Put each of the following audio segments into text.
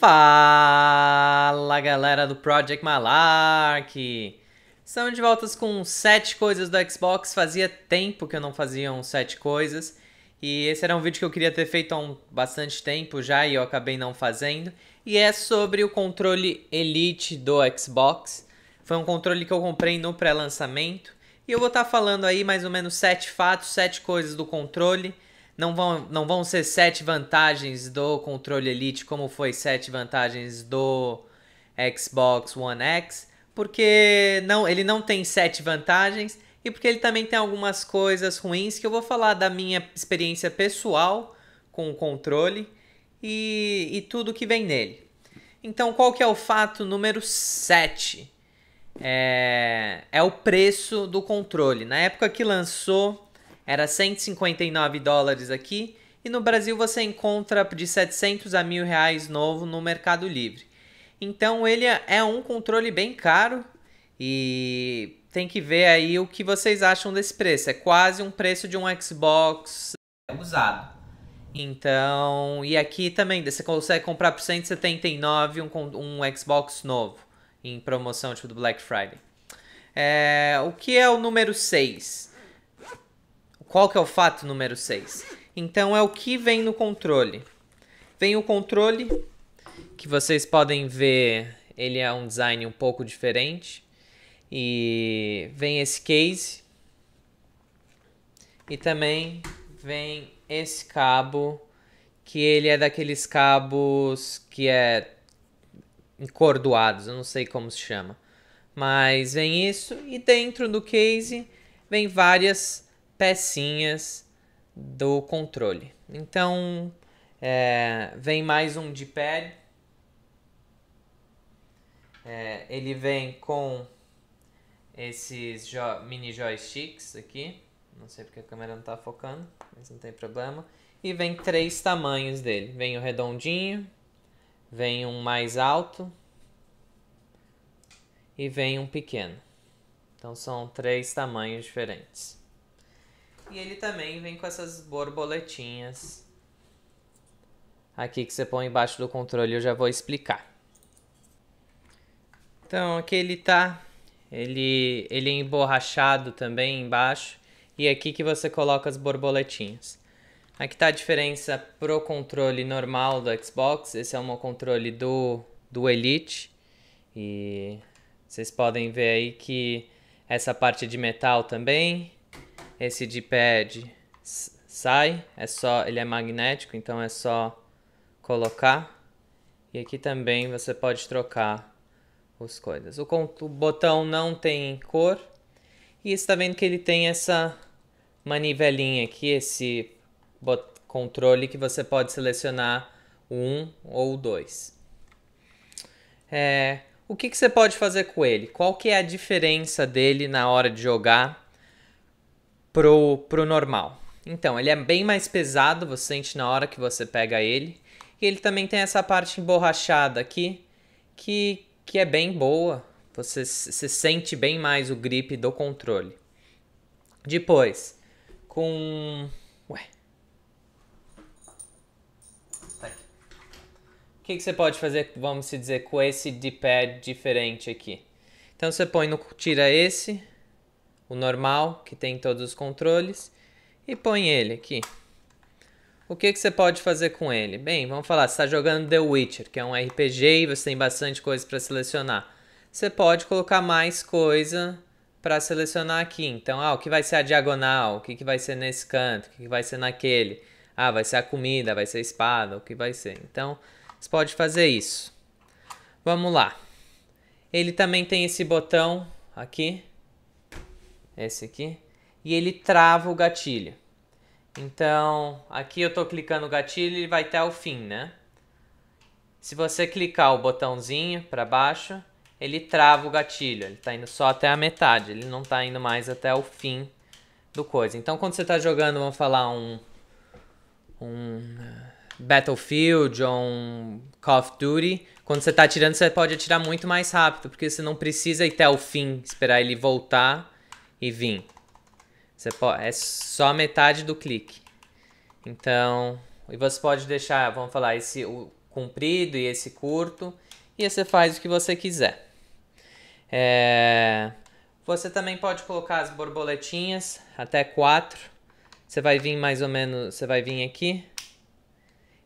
Fala galera do Project Malark! Estamos de volta com 7 coisas do Xbox. Fazia tempo que eu não fazia 7 coisas. E esse era um vídeo que eu queria ter feito há um, bastante tempo já e eu acabei não fazendo. E é sobre o controle Elite do Xbox. Foi um controle que eu comprei no pré-lançamento. E eu vou estar tá falando aí mais ou menos 7 fatos, 7 coisas do controle não vão, não vão ser sete vantagens do controle Elite como foi sete vantagens do Xbox One X, porque não, ele não tem sete vantagens e porque ele também tem algumas coisas ruins que eu vou falar da minha experiência pessoal com o controle e, e tudo que vem nele. Então, qual que é o fato número 7? É, é o preço do controle. Na época que lançou, era 159 dólares aqui e no Brasil você encontra de 700 a mil reais novo no Mercado Livre. Então ele é um controle bem caro e tem que ver aí o que vocês acham desse preço. É quase um preço de um Xbox usado. Então, e aqui também, você consegue comprar por 179 um, um Xbox novo em promoção tipo do Black Friday. É, o que é o número 6? qual que é o fato número 6? Então é o que vem no controle. Vem o controle, que vocês podem ver, ele é um design um pouco diferente. E vem esse case. E também vem esse cabo, que ele é daqueles cabos que é encordoados, eu não sei como se chama. Mas vem isso e dentro do case vem várias pecinhas do controle. Então, é, vem mais um de pad É, ele vem com esses jo mini joysticks aqui. Não sei porque a câmera não está focando, mas não tem problema. E vem três tamanhos dele. Vem o redondinho, vem um mais alto e vem um pequeno. Então são três tamanhos diferentes. E ele também vem com essas borboletinhas. Aqui que você põe embaixo do controle, eu já vou explicar. Então, aqui ele tá. Ele, ele é emborrachado também embaixo. E aqui que você coloca as borboletinhas. Aqui tá a diferença pro controle normal do Xbox. Esse é o meu controle do, do Elite. E vocês podem ver aí que essa parte é de metal também. Esse d pad sai, é só, ele é magnético, então é só colocar. E aqui também você pode trocar as coisas. O, o botão não tem cor. E está vendo que ele tem essa manivelinha aqui, esse controle que você pode selecionar o 1 ou o 2. É, o que, que você pode fazer com ele? Qual que é a diferença dele na hora de jogar pro, pro normal. Então, ele é bem mais pesado, você sente na hora que você pega ele. E ele também tem essa parte emborrachada aqui, que, que é bem boa. Você se sente bem mais o grip do controle. Depois, com... Ué. Tá o que, que você pode fazer, vamos dizer, com esse D-pad diferente aqui? Então você põe no... Tira esse o normal, que tem todos os controles, e põe ele aqui. O que, que você pode fazer com ele? Bem, vamos falar, você está jogando The Witcher, que é um RPG e você tem bastante coisa para selecionar. Você pode colocar mais coisa para selecionar aqui. Então, ah, o que vai ser a diagonal, o que, que vai ser nesse canto, o que, que vai ser naquele. Ah, vai ser a comida, vai ser a espada, o que vai ser. Então, você pode fazer isso. Vamos lá. Ele também tem esse botão aqui, esse aqui, e ele trava o gatilho. Então, aqui eu estou clicando o gatilho e ele vai até o fim, né? Se você clicar o botãozinho para baixo, ele trava o gatilho. Ele está indo só até a metade, ele não está indo mais até o fim do coisa. Então, quando você está jogando, vamos falar, um, um uh, Battlefield ou um Call of Duty, quando você está atirando, você pode atirar muito mais rápido, porque você não precisa ir até o fim, esperar ele voltar e vim. Você pode, é só metade do clique. Então, e você pode deixar, vamos falar, esse comprido e esse curto. E você faz o que você quiser. É, você também pode colocar as borboletinhas até quatro. Você vai vir mais ou menos, você vai vir aqui.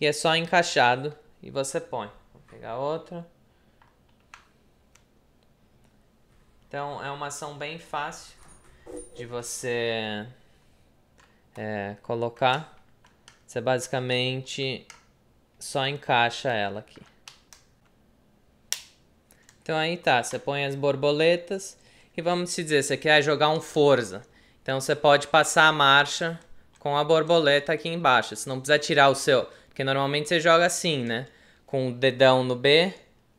E é só encaixado e você põe. Vou pegar outra. Então é uma ação bem fácil de você é, colocar, você basicamente só encaixa ela aqui. Então aí tá, você põe as borboletas e vamos dizer, você quer jogar um Forza. Então você pode passar a marcha com a borboleta aqui embaixo. Você não precisa tirar o seu, porque normalmente você joga assim, né? Com o dedão no B,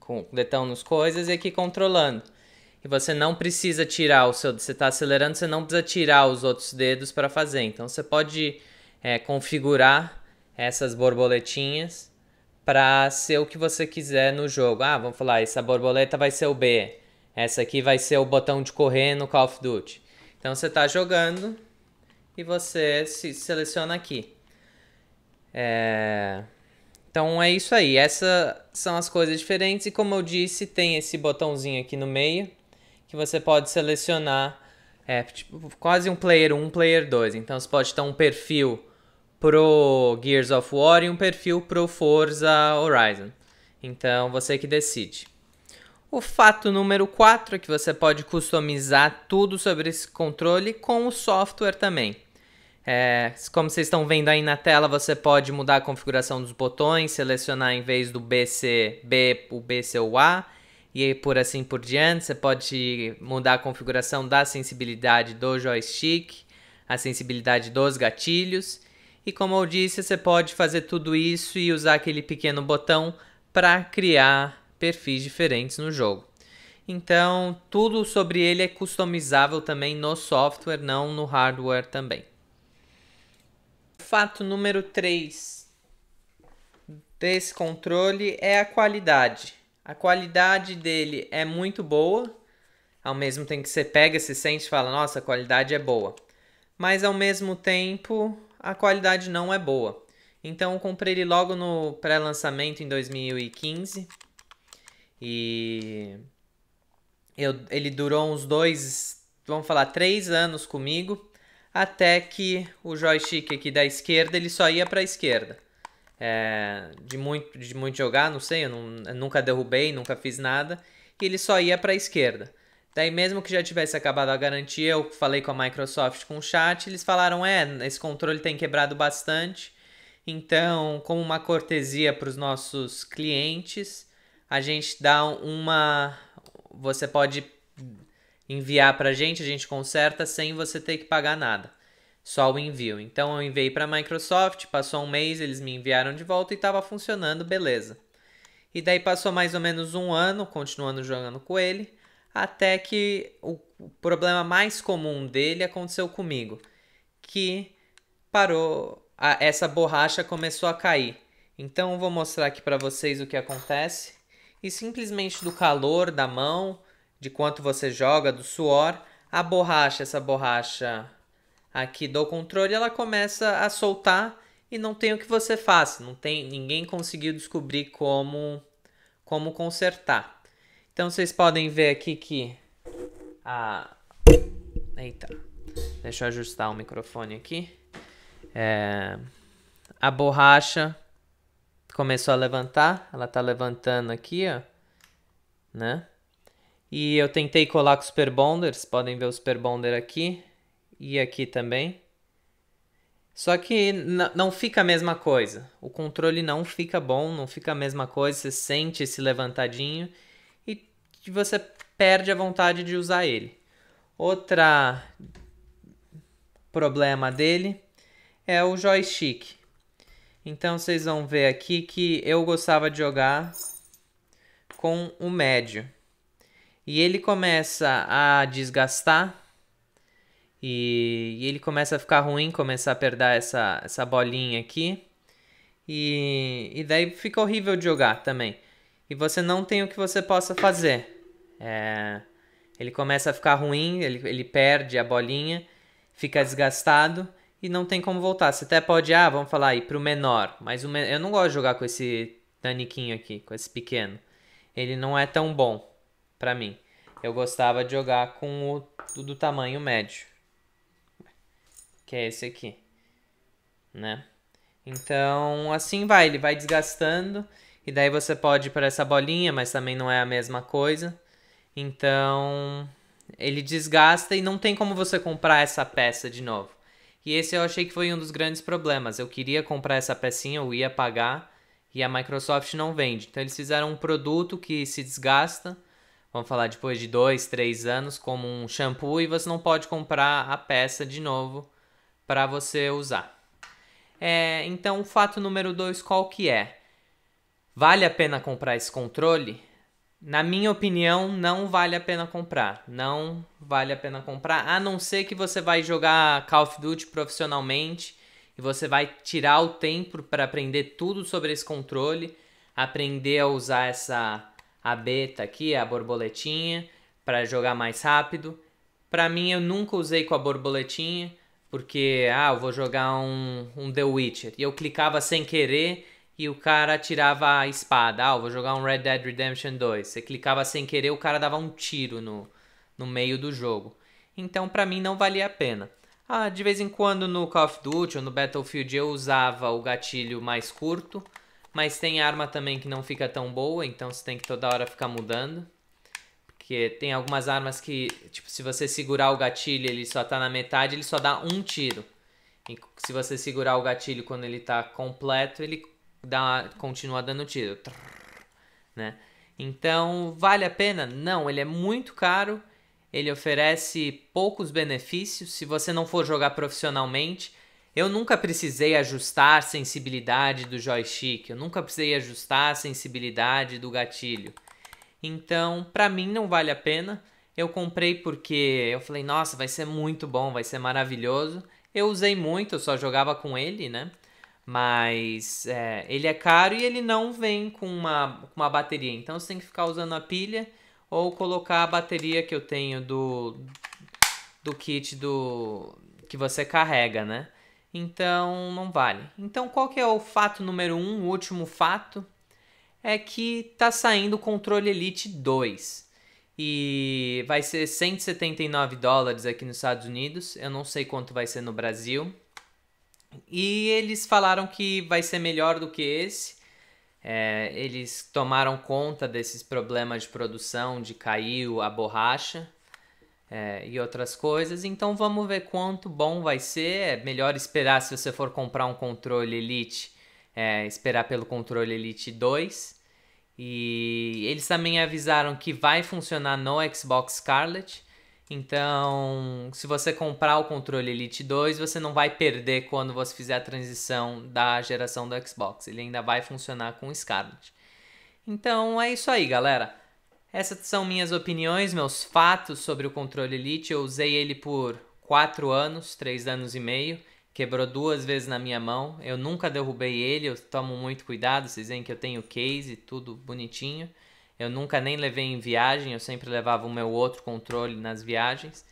com o dedão nos coisas e aqui controlando. E você não precisa tirar o seu. Você está acelerando, você não precisa tirar os outros dedos para fazer. Então você pode é, configurar essas borboletinhas para ser o que você quiser no jogo. Ah, vamos falar, essa borboleta vai ser o B, essa aqui vai ser o botão de correr no Call of Duty. Então você está jogando e você se seleciona aqui. É... Então é isso aí. Essas são as coisas diferentes. E como eu disse, tem esse botãozinho aqui no meio que você pode selecionar é, tipo, quase um player 1, um player 2. Então você pode ter um perfil pro Gears of War e um perfil pro Forza Horizon. Então você que decide. O fato número 4 é que você pode customizar tudo sobre esse controle com o software também. É, como vocês estão vendo aí na tela, você pode mudar a configuração dos botões, selecionar em vez do C B, o C O A, e por assim por diante. Você pode mudar a configuração da sensibilidade do joystick, a sensibilidade dos gatilhos. E como eu disse, você pode fazer tudo isso e usar aquele pequeno botão para criar perfis diferentes no jogo. Então, tudo sobre ele é customizável também no software, não no hardware também. Fato número 3 desse controle é a qualidade. A qualidade dele é muito boa. Ao mesmo tempo que você pega, se sente e fala, nossa, a qualidade é boa. Mas ao mesmo tempo, a qualidade não é boa. Então eu comprei ele logo no pré-lançamento em 2015. E eu, ele durou uns dois, vamos falar, três anos comigo. Até que o joystick aqui da esquerda, ele só ia para a esquerda é, de, muito, de muito jogar, não sei, eu, não, eu nunca derrubei, nunca fiz nada, e ele só ia para a esquerda. Daí, mesmo que já tivesse acabado a garantia, eu falei com a Microsoft com o chat, eles falaram: é, esse controle tem quebrado bastante, então, como uma cortesia para os nossos clientes, a gente dá uma. Você pode enviar para a gente, a gente conserta sem você ter que pagar nada só o envio. Então eu enviei para a Microsoft, passou um mês, eles me enviaram de volta e estava funcionando, beleza. E daí passou mais ou menos um ano continuando jogando com ele, até que o problema mais comum dele aconteceu comigo, que parou, a, essa borracha começou a cair. Então eu vou mostrar aqui para vocês o que acontece. E simplesmente do calor da mão, de quanto você joga, do suor, a borracha, essa borracha aqui do controle, ela começa a soltar e não tem o que você faça, não tem ninguém conseguiu descobrir como como consertar. Então vocês podem ver aqui que a Eita. Deixa eu ajustar o microfone aqui. É... a borracha começou a levantar, ela tá levantando aqui, ó, né? E eu tentei colar com o Super Bonder, vocês podem ver o Super Bonder aqui, e aqui também. Só que não fica a mesma coisa. O controle não fica bom, não fica a mesma coisa. Você sente esse levantadinho e você perde a vontade de usar ele. Outra problema dele é o joystick. Então vocês vão ver aqui que eu gostava de jogar com o médio. E ele começa a desgastar e, e ele começa a ficar ruim, começa a perder essa, essa bolinha aqui. E, e daí fica horrível de jogar também. E você não tem o que você possa fazer. É, ele começa a ficar ruim, ele, ele perde a bolinha, fica desgastado e não tem como voltar. Você até pode, ah, vamos falar aí pro menor, mas o, eu não gosto de jogar com esse taniquinho aqui, com esse pequeno. Ele não é tão bom para mim. Eu gostava de jogar com o do tamanho médio que é esse aqui, né? Então, assim vai, ele vai desgastando e daí você pode ir para essa bolinha, mas também não é a mesma coisa. Então, ele desgasta e não tem como você comprar essa peça de novo. E esse eu achei que foi um dos grandes problemas. Eu queria comprar essa pecinha, eu ia pagar e a Microsoft não vende. Então eles fizeram um produto que se desgasta, vamos falar depois de dois, três anos, como um shampoo e você não pode comprar a peça de novo para você usar. É, então, fato número dois, qual que é? Vale a pena comprar esse controle? Na minha opinião, não vale a pena comprar. Não vale a pena comprar, a não ser que você vai jogar Call of Duty profissionalmente e você vai tirar o tempo para aprender tudo sobre esse controle, aprender a usar essa a beta aqui, a borboletinha, para jogar mais rápido. Para mim, eu nunca usei com a borboletinha. Porque, ah, eu vou jogar um, um The Witcher. E eu clicava sem querer e o cara tirava a espada. Ah, eu vou jogar um Red Dead Redemption 2. Você clicava sem querer, o cara dava um tiro no, no meio do jogo. Então, para mim, não valia a pena. Ah, de vez em quando no Call of Duty ou no Battlefield eu usava o gatilho mais curto, mas tem arma também que não fica tão boa, então você tem que toda hora ficar mudando. Que tem algumas armas que, tipo, se você segurar o gatilho, ele só tá na metade, ele só dá um tiro. E se você segurar o gatilho quando ele tá completo, ele dá, continua dando tiro. Né? Então, vale a pena? Não, ele é muito caro. Ele oferece poucos benefícios se você não for jogar profissionalmente. Eu nunca precisei ajustar a sensibilidade do joystick, eu nunca precisei ajustar a sensibilidade do gatilho. Então, para mim não vale a pena. Eu comprei porque eu falei, nossa, vai ser muito bom, vai ser maravilhoso. Eu usei muito, eu só jogava com ele, né? Mas é, ele é caro e ele não vem com uma, uma bateria. Então você tem que ficar usando a pilha ou colocar a bateria que eu tenho do, do kit do que você carrega, né? Então não vale. Então qual que é o fato número um, o último fato? é que tá saindo o Controle Elite 2. E vai ser 179 dólares aqui nos Estados Unidos. Eu não sei quanto vai ser no Brasil. E eles falaram que vai ser melhor do que esse. É, eles tomaram conta desses problemas de produção, de caiu a borracha é, e outras coisas. Então vamos ver quanto bom vai ser. É melhor esperar se você for comprar um controle Elite, é, esperar pelo controle Elite 2. E eles também avisaram que vai funcionar no Xbox Scarlet. Então, se você comprar o controle Elite 2, você não vai perder quando você fizer a transição da geração do Xbox. Ele ainda vai funcionar com o Scarlet. Então é isso aí, galera. Essas são minhas opiniões, meus fatos sobre o controle Elite. Eu usei ele por 4 anos, 3 anos e meio quebrou duas vezes na minha mão. Eu nunca derrubei ele, eu tomo muito cuidado. Vocês veem que eu tenho case, e tudo bonitinho. Eu nunca nem levei em viagem, eu sempre levava o meu outro controle nas viagens.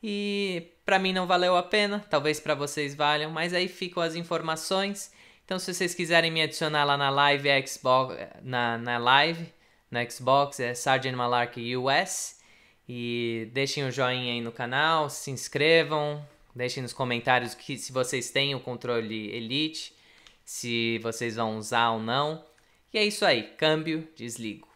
E para mim não valeu a pena, talvez para vocês valham, mas aí ficam as informações. Então se vocês quiserem me adicionar lá na live Xbox, na, na live, na Xbox é Sgt. Malark US. E deixem o um joinha aí no canal, se inscrevam, Deixem nos comentários que, se vocês têm o controle Elite, se vocês vão usar ou não. E é isso aí, câmbio, desligo.